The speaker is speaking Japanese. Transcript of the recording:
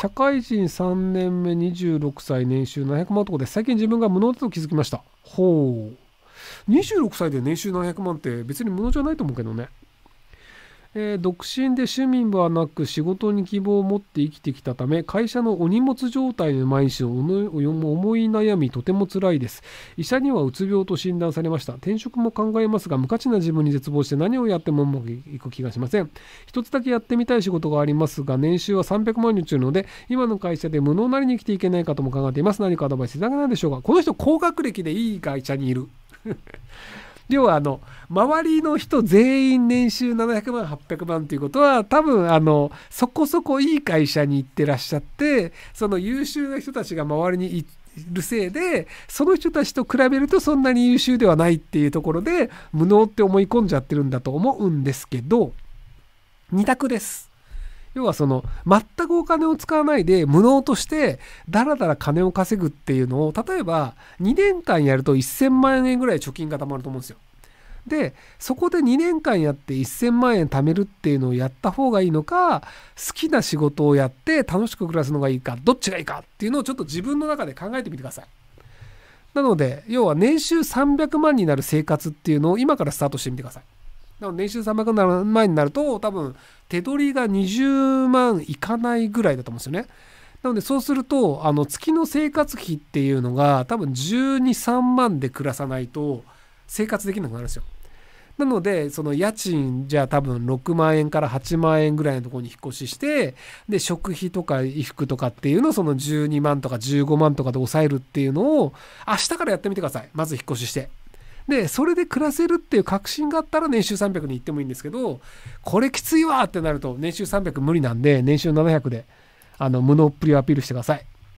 社会人3年目26歳年収700万とこで最近自分が無能だと気づきましたほう26歳で年収700万って別に無能じゃないと思うけどねえー、独身で趣味はなく仕事に希望を持って生きてきたため会社のお荷物状態の毎日の思い悩みとても辛いです医者にはうつ病と診断されました転職も考えますが無価値な自分に絶望して何をやってもうまくいく気がしません一つだけやってみたい仕事がありますが年収は300万円中ので今の会社で無能なりに生きていけないかとも考えています何かアドバイスいただけないでしょうかこの人高学歴でいい会社にいる要はあの周りの人全員年収700万800万っていうことは多分あのそこそこいい会社に行ってらっしゃってその優秀な人たちが周りにいるせいでその人たちと比べるとそんなに優秀ではないっていうところで無能って思い込んじゃってるんだと思うんですけど2択です。要はその全くお金を使わないで無能としてだらだら金を稼ぐっていうのを例えば2年間やると1000万円ぐらい貯金が貯まると思うんですよ。でそこで2年間やって1,000万円貯めるっていうのをやった方がいいのか好きな仕事をやって楽しく暮らすのがいいかどっちがいいかっていうのをちょっと自分の中で考えてみてください。なので要は年収300万になる生活っていうのを今からスタートしてみてください。なので年収300万になると多分手取りが20万いかないぐらいだと思うんですよね。なのでそうするとあの月の生活費っていうのが多分123万で暮らさないと。生活できなくなるんですよ。なので、その家賃、じゃあ多分6万円から8万円ぐらいのところに引っ越しして、で、食費とか衣服とかっていうのをその12万とか15万とかで抑えるっていうのを、明日からやってみてください。まず引っ越しして。で、それで暮らせるっていう確信があったら年収300に行ってもいいんですけど、これきついわってなると、年収300無理なんで、年収700で、あの、無能っぷりをアピールしてください。